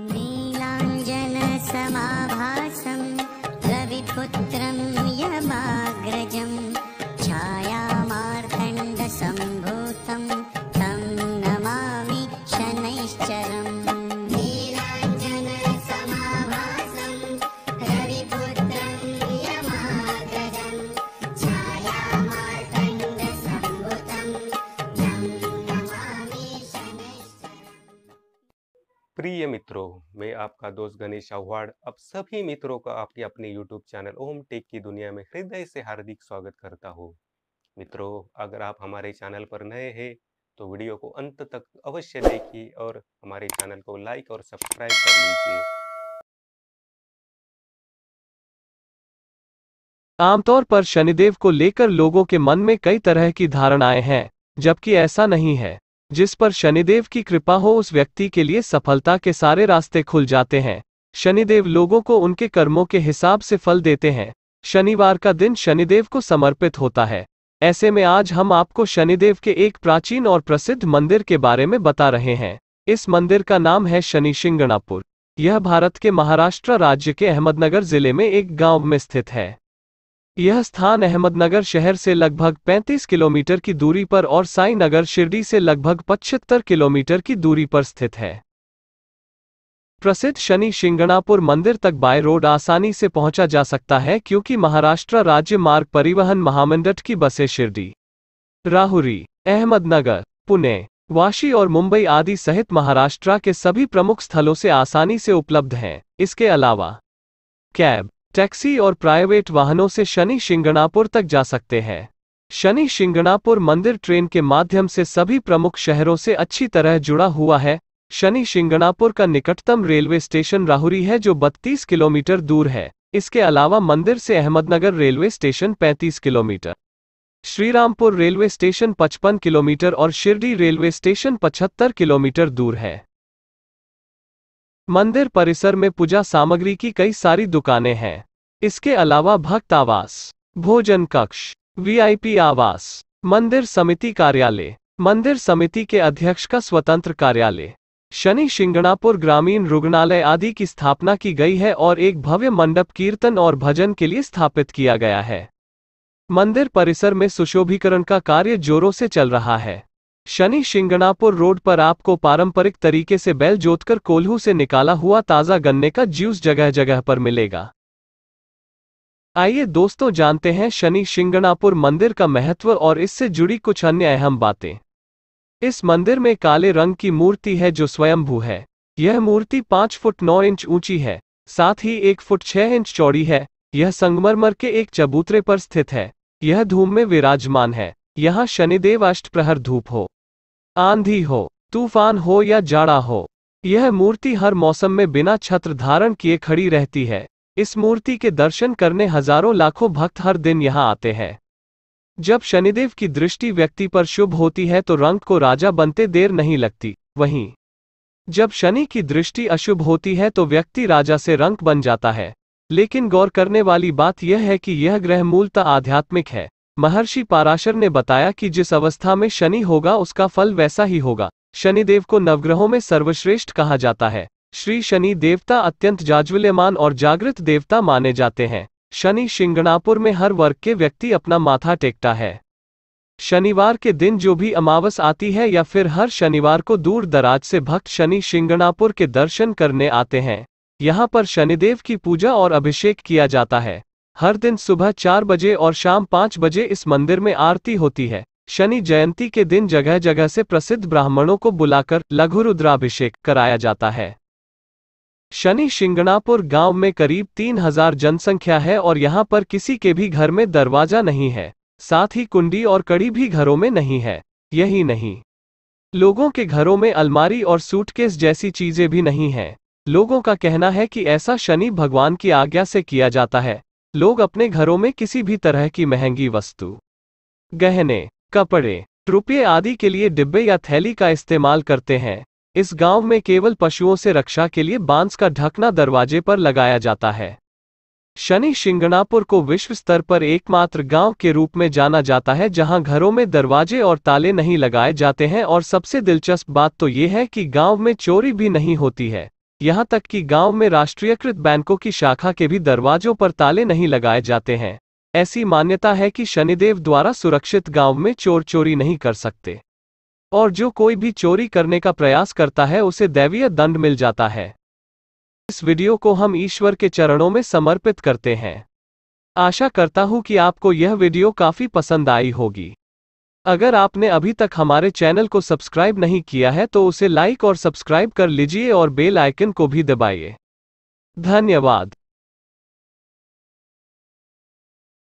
नीलाञ्जनसमाभा प्रिय मित्रों मैं आपका दोस्त गणेश चौहाड़ अब सभी मित्रों का आपके अपने YouTube चैनल ओम टेक की दुनिया में हृदय से हार्दिक स्वागत करता हूँ मित्रों अगर आप हमारे चैनल पर नए हैं तो वीडियो को अंत तक अवश्य देखिए और हमारे चैनल को लाइक और सब्सक्राइब कर लीजिए आमतौर पर शनिदेव को लेकर लोगों के मन में कई तरह की धारणाएं हैं जबकि ऐसा नहीं है जिस पर शनिदेव की कृपा हो उस व्यक्ति के लिए सफलता के सारे रास्ते खुल जाते हैं शनिदेव लोगों को उनके कर्मों के हिसाब से फल देते हैं शनिवार का दिन शनिदेव को समर्पित होता है ऐसे में आज हम आपको शनिदेव के एक प्राचीन और प्रसिद्ध मंदिर के बारे में बता रहे हैं इस मंदिर का नाम है शनि शिंगणापुर यह भारत के महाराष्ट्र राज्य के अहमदनगर जिले में एक गांव में स्थित है यह स्थान अहमदनगर शहर से लगभग 35 किलोमीटर की दूरी पर और साईनगर शिरडी से लगभग पचहत्तर किलोमीटर की दूरी पर स्थित है प्रसिद्ध शनि शिंगणापुर मंदिर तक बाय रोड आसानी से पहुंचा जा सकता है क्योंकि महाराष्ट्र राज्य मार्ग परिवहन महामंडल की बसें शिरडी राहुरी अहमदनगर पुणे वाशी और मुंबई आदि सहित महाराष्ट्र के सभी प्रमुख स्थलों से आसानी से उपलब्ध हैं इसके अलावा कैब टैक्सी और प्राइवेट वाहनों से शनि शिंगणापुर तक जा सकते हैं शनि शिंगणापुर मंदिर ट्रेन के माध्यम से सभी प्रमुख शहरों से अच्छी तरह जुड़ा हुआ है शनि शिंगणापुर का निकटतम रेलवे स्टेशन राहुरी है जो 32 किलोमीटर दूर है इसके अलावा मंदिर से Ahmednagar railway station 35 kilometre Shrirampur railway station 55 kilometre और शिरडी रेलवे स्टेशन 75 किलोमीटर दूर है मंदिर परिसर में पूजा सामग्री की कई सारी दुकानें हैं इसके अलावा भक्त आवास भोजन कक्ष वीआईपी आवास मंदिर समिति कार्यालय मंदिर समिति के अध्यक्ष का स्वतंत्र कार्यालय शनि शिंगणापुर ग्रामीण रुग्णालय आदि की स्थापना की गई है और एक भव्य मंडप कीर्तन और भजन के लिए स्थापित किया गया है मंदिर परिसर में सुशोभीकरण का कार्य जोरों से चल रहा है शनि शिंगणापुर रोड पर आपको पारंपरिक तरीके से बैल जोतकर कोल्हू से निकाला हुआ ताज़ा गन्ने का जूस जगह जगह पर मिलेगा आइए दोस्तों जानते हैं शनि शिंगणापुर मंदिर का महत्व और इससे जुड़ी कुछ अन्य अहम बातें इस मंदिर में काले रंग की मूर्ति है जो स्वयंभू है यह मूर्ति पांच फुट नौ इंच ऊंची है साथ ही एक फुट छह इंच चौड़ी है यह संगमरमर के एक चबूतरे पर स्थित है यह धूम में विराजमान है यहाँ शनिदेव अष्ट प्रहर धूप हो आंधी हो तूफान हो या जाड़ा हो यह मूर्ति हर मौसम में बिना छत्र धारण किए खड़ी रहती है इस मूर्ति के दर्शन करने हजारों लाखों भक्त हर दिन यहाँ आते हैं जब शनिदेव की दृष्टि व्यक्ति पर शुभ होती है तो रंग को राजा बनते देर नहीं लगती वहीं जब शनि की दृष्टि अशुभ होती है तो व्यक्ति राजा से रंग बन जाता है लेकिन गौर करने वाली बात यह है कि यह ग्रह मूलतः आध्यात्मिक है महर्षि पाराशर ने बताया कि जिस अवस्था में शनि होगा उसका फल वैसा ही होगा शनिदेव को नवग्रहों में सर्वश्रेष्ठ कहा जाता है श्री शनि देवता अत्यंत जाज्वल्यमान और जागृत देवता माने जाते हैं शनि शिंगणापुर में हर वर्ग के व्यक्ति अपना माथा टेकता है शनिवार के दिन जो भी अमावस आती है या फिर हर शनिवार को दूर दराज से भक्त शनि शिंगणापुर के दर्शन करने आते हैं यहाँ पर शनिदेव की पूजा और अभिषेक किया जाता है हर दिन सुबह चार बजे और शाम पाँच बजे इस मंदिर में आरती होती है शनि जयंती के दिन जगह जगह से प्रसिद्ध ब्राह्मणों को बुलाकर लघु रुद्राभिषेक कराया जाता है शनि शिंगणापुर गांव में करीब 3000 जनसंख्या है और यहां पर किसी के भी घर में दरवाजा नहीं है साथ ही कुंडी और कड़ी भी घरों में नहीं है यही नहीं लोगों के घरों में अलमारी और सूटकेस जैसी चीजें भी नहीं हैं लोगों का कहना है कि ऐसा शनि भगवान की आज्ञा से किया जाता है लोग अपने घरों में किसी भी तरह की महंगी वस्तु गहने कपड़े रुपये आदि के लिए डिब्बे या थैली का इस्तेमाल करते हैं इस गांव में केवल पशुओं से रक्षा के लिए बांस का ढकना दरवाजे पर लगाया जाता है शनि शिंगणापुर को विश्व स्तर पर एकमात्र गांव के रूप में जाना जाता है जहां घरों में दरवाजे और ताले नहीं लगाए जाते हैं और सबसे दिलचस्प बात तो ये है कि गांव में चोरी भी नहीं होती है यहां तक कि गांव में राष्ट्रीयकृत बैंकों की शाखा के भी दरवाजों पर ताले नहीं लगाए जाते हैं ऐसी मान्यता है कि शनिदेव द्वारा सुरक्षित गांव में चोर चोरी नहीं कर सकते और जो कोई भी चोरी करने का प्रयास करता है उसे दैवीय दंड मिल जाता है इस वीडियो को हम ईश्वर के चरणों में समर्पित करते हैं आशा करता हूं कि आपको यह वीडियो काफी पसंद आई होगी अगर आपने अभी तक हमारे चैनल को सब्सक्राइब नहीं किया है तो उसे लाइक और सब्सक्राइब कर लीजिए और बेल आइकन को भी दबाइए धन्यवाद